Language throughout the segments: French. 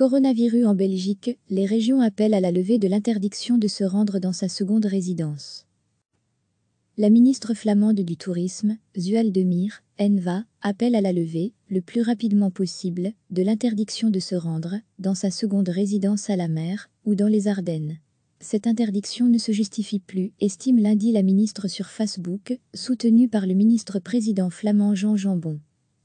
Coronavirus en Belgique, les régions appellent à la levée de l'interdiction de se rendre dans sa seconde résidence. La ministre flamande du Tourisme, Zuel Demir, Enva, appelle à la levée, le plus rapidement possible, de l'interdiction de se rendre dans sa seconde résidence à la mer ou dans les Ardennes. Cette interdiction ne se justifie plus, estime lundi la ministre sur Facebook, soutenue par le ministre-président flamand Jean Jambon.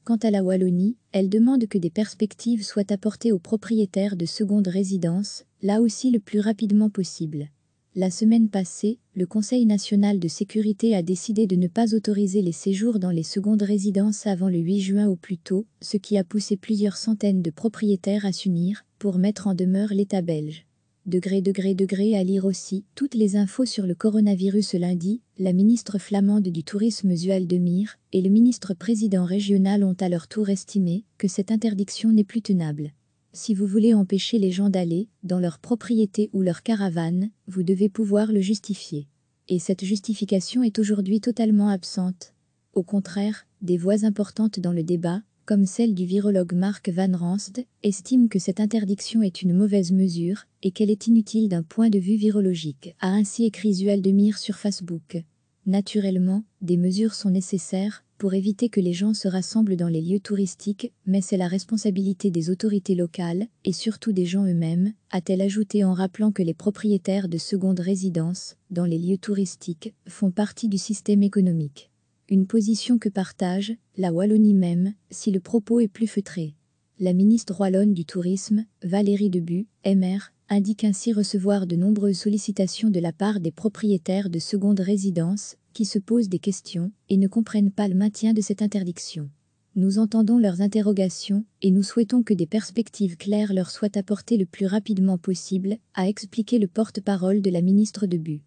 Quant à la Wallonie, elle demande que des perspectives soient apportées aux propriétaires de seconde résidence, là aussi le plus rapidement possible. La semaine passée, le Conseil national de sécurité a décidé de ne pas autoriser les séjours dans les secondes résidences avant le 8 juin au plus tôt, ce qui a poussé plusieurs centaines de propriétaires à s'unir pour mettre en demeure l'État belge. Degré, degré, degré à lire aussi. Toutes les infos sur le coronavirus lundi, la ministre flamande du tourisme Zual Demir et le ministre président régional ont à leur tour estimé que cette interdiction n'est plus tenable. Si vous voulez empêcher les gens d'aller dans leur propriété ou leur caravane, vous devez pouvoir le justifier. Et cette justification est aujourd'hui totalement absente. Au contraire, des voix importantes dans le débat comme celle du virologue Mark Van Ransd, estime que cette interdiction est une mauvaise mesure et qu'elle est inutile d'un point de vue virologique, a ainsi écrit Zualdemir Demir sur Facebook. Naturellement, des mesures sont nécessaires pour éviter que les gens se rassemblent dans les lieux touristiques, mais c'est la responsabilité des autorités locales, et surtout des gens eux-mêmes, a-t-elle ajouté en rappelant que les propriétaires de secondes résidences dans les lieux touristiques, font partie du système économique. Une position que partage, la Wallonie même, si le propos est plus feutré. La ministre wallonne du Tourisme, Valérie Debut, MR, indique ainsi recevoir de nombreuses sollicitations de la part des propriétaires de seconde résidence qui se posent des questions et ne comprennent pas le maintien de cette interdiction. Nous entendons leurs interrogations et nous souhaitons que des perspectives claires leur soient apportées le plus rapidement possible, a expliqué le porte-parole de la ministre Debut.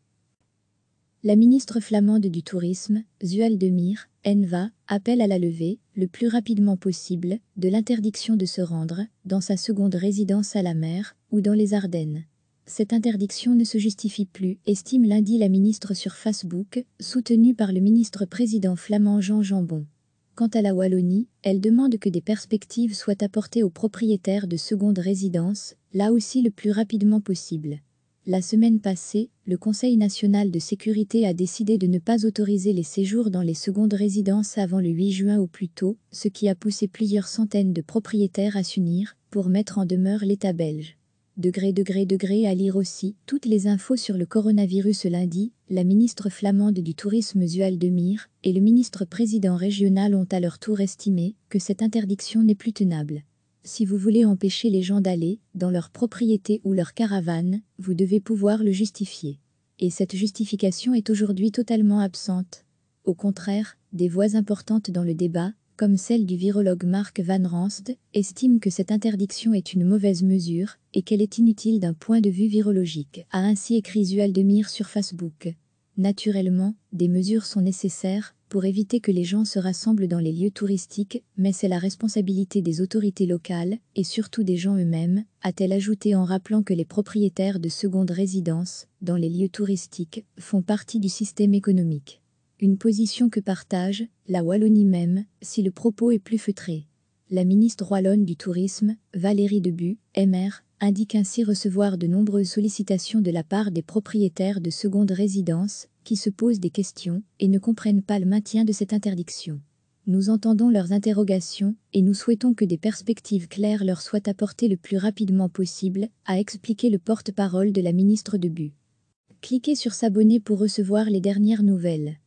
La ministre flamande du Tourisme, Zuel Demir, Enva, appelle à la levée, le plus rapidement possible, de l'interdiction de se rendre dans sa seconde résidence à la mer ou dans les Ardennes. Cette interdiction ne se justifie plus, estime lundi la ministre sur Facebook, soutenue par le ministre-président flamand Jean Jambon. Quant à la Wallonie, elle demande que des perspectives soient apportées aux propriétaires de seconde résidence, là aussi le plus rapidement possible. La semaine passée, le Conseil national de sécurité a décidé de ne pas autoriser les séjours dans les secondes résidences avant le 8 juin au plus tôt, ce qui a poussé plusieurs centaines de propriétaires à s'unir pour mettre en demeure l'État belge. Degré, degré, degré à lire aussi toutes les infos sur le coronavirus lundi, la ministre flamande du tourisme Zual Demir et le ministre président régional ont à leur tour estimé que cette interdiction n'est plus tenable. Si vous voulez empêcher les gens d'aller dans leur propriété ou leur caravane, vous devez pouvoir le justifier. Et cette justification est aujourd'hui totalement absente. Au contraire, des voix importantes dans le débat, comme celle du virologue Mark Van Ransd, estiment que cette interdiction est une mauvaise mesure et qu'elle est inutile d'un point de vue virologique, a ainsi écrit Zualdemir sur Facebook. Naturellement, des mesures sont nécessaires pour éviter que les gens se rassemblent dans les lieux touristiques, mais c'est la responsabilité des autorités locales, et surtout des gens eux-mêmes, a-t-elle ajouté en rappelant que les propriétaires de secondes résidences dans les lieux touristiques, font partie du système économique. Une position que partage, la Wallonie même, si le propos est plus feutré. La ministre wallonne du Tourisme, Valérie Debu, MR, indique ainsi recevoir de nombreuses sollicitations de la part des propriétaires de seconde résidence qui se posent des questions et ne comprennent pas le maintien de cette interdiction. Nous entendons leurs interrogations et nous souhaitons que des perspectives claires leur soient apportées le plus rapidement possible, a expliqué le porte-parole de la ministre de Bu. Cliquez sur s'abonner pour recevoir les dernières nouvelles.